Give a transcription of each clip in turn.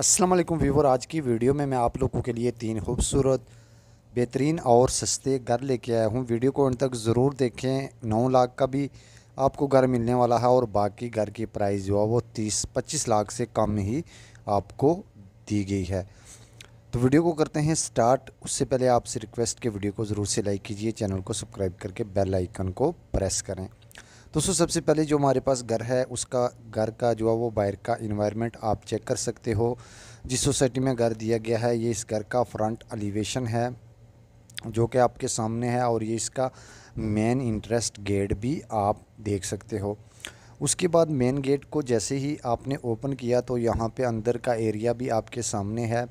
अस्सलाम वालेकुम व्यूवर आज की वीडियो में मैं आप लोगों के लिए तीन खूबसूरत बेहतरीन और सस्ते घर लेके आया हूँ वीडियो को अंत तक ज़रूर देखें नौ लाख का भी आपको घर मिलने वाला है और बाकी घर की प्राइस जो है वो तीस पच्चीस लाख से कम ही आपको दी गई है तो वीडियो को करते हैं स्टार्ट उससे पहले आपसे रिक्वेस्ट के वीडियो को ज़रूर से लाइक कीजिए चैनल को सब्सक्राइब करके बेल आइकन को प्रेस करें दोस्तों सबसे पहले जो हमारे पास घर है उसका घर का जो है वो बाहर का इन्वायरमेंट आप चेक कर सकते हो जिस सोसाइटी में घर दिया गया है ये इस घर का फ्रंट एलिवेशन है जो कि आपके सामने है और ये इसका मेन इंटरेस्ट गेट भी आप देख सकते हो उसके बाद मेन गेट को जैसे ही आपने ओपन किया तो यहाँ पे अंदर का एरिया भी आपके सामने है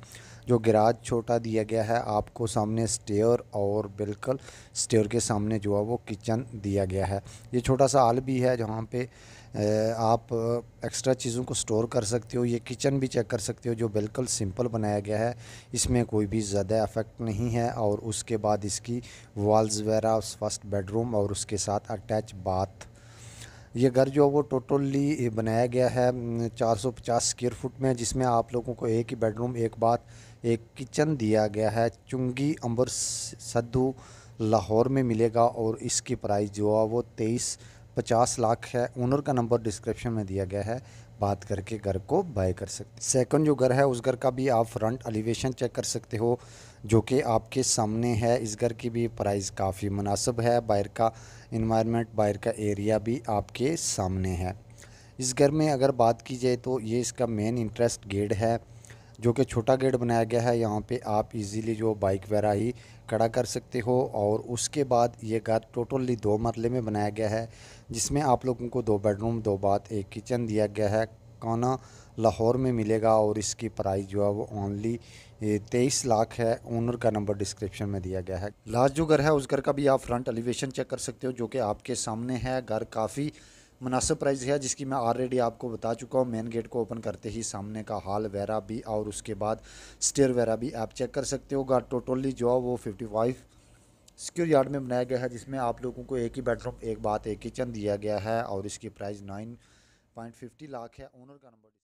जो गराज छोटा दिया गया है आपको सामने स्टेयर और बिल्कुल स्टेयर के सामने जो है वो किचन दिया गया है ये छोटा सा आल भी है जहाँ पे आप एक्स्ट्रा चीज़ों को स्टोर कर सकते हो ये किचन भी चेक कर सकते हो जो बिल्कुल सिंपल बनाया गया है इसमें कोई भी ज़्यादा इफेक्ट नहीं है और उसके बाद इसकी वॉल्स वगैरह फर्स्ट बेडरूम और उसके साथ अटैच बाथ ये घर जो वो टोटली बनाया गया है 450 स्क्वायर फुट में जिसमें आप लोगों को एक ही बेडरूम एक बात एक किचन दिया गया है चुंगी अंबर सद्धू लाहौर में मिलेगा और इसकी प्राइस जो है वो तेईस पचास लाख है ओनर का नंबर डिस्क्रिप्शन में दिया गया है बात करके घर को बाय कर सकते सेकंड जो घर है उस घर का भी आप फ्रंट एलिवेशन चेक कर सकते हो जो कि आपके सामने है इस घर की भी प्राइस काफ़ी मुनासब है बाहर का इन्वायरमेंट बाहर का एरिया भी आपके सामने है इस घर में अगर बात की जाए तो ये इसका मेन इंटरेस्ट गेट है जो कि छोटा गेट बनाया गया है यहाँ पे आप इजीली जो बाइक वगैरह ही खड़ा कर सकते हो और उसके बाद ये घर टोटली दो मरले में बनाया गया है जिसमें आप लोगों को दो बेडरूम दो बात एक किचन दिया गया है खाना लाहौर में मिलेगा और इसकी प्राइस जो है वो ओनली तेईस लाख है ओनर का नंबर डिस्क्रिप्शन में दिया गया है लास्ट जो घर है उस घर का भी आप फ्रंट एलिवेशन चेक कर सकते हो जो कि आपके सामने है घर काफ़ी मुनासिब प्राइस है जिसकी मैं ऑलरेडी आपको बता चुका हूँ मेन गेट को ओपन करते ही सामने का हाल वगैरह भी और उसके बाद स्टेयर वगैरह भी आप चेक कर सकते होगा टोटली जो है वो फिफ्टी फाइव सिक्योर यार्ड में बनाया गया है जिसमें आप लोगों को एक ही बेडरूम एक बात एक किचन दिया गया है और इसकी price nine point fifty lakh है ओनर का नंबर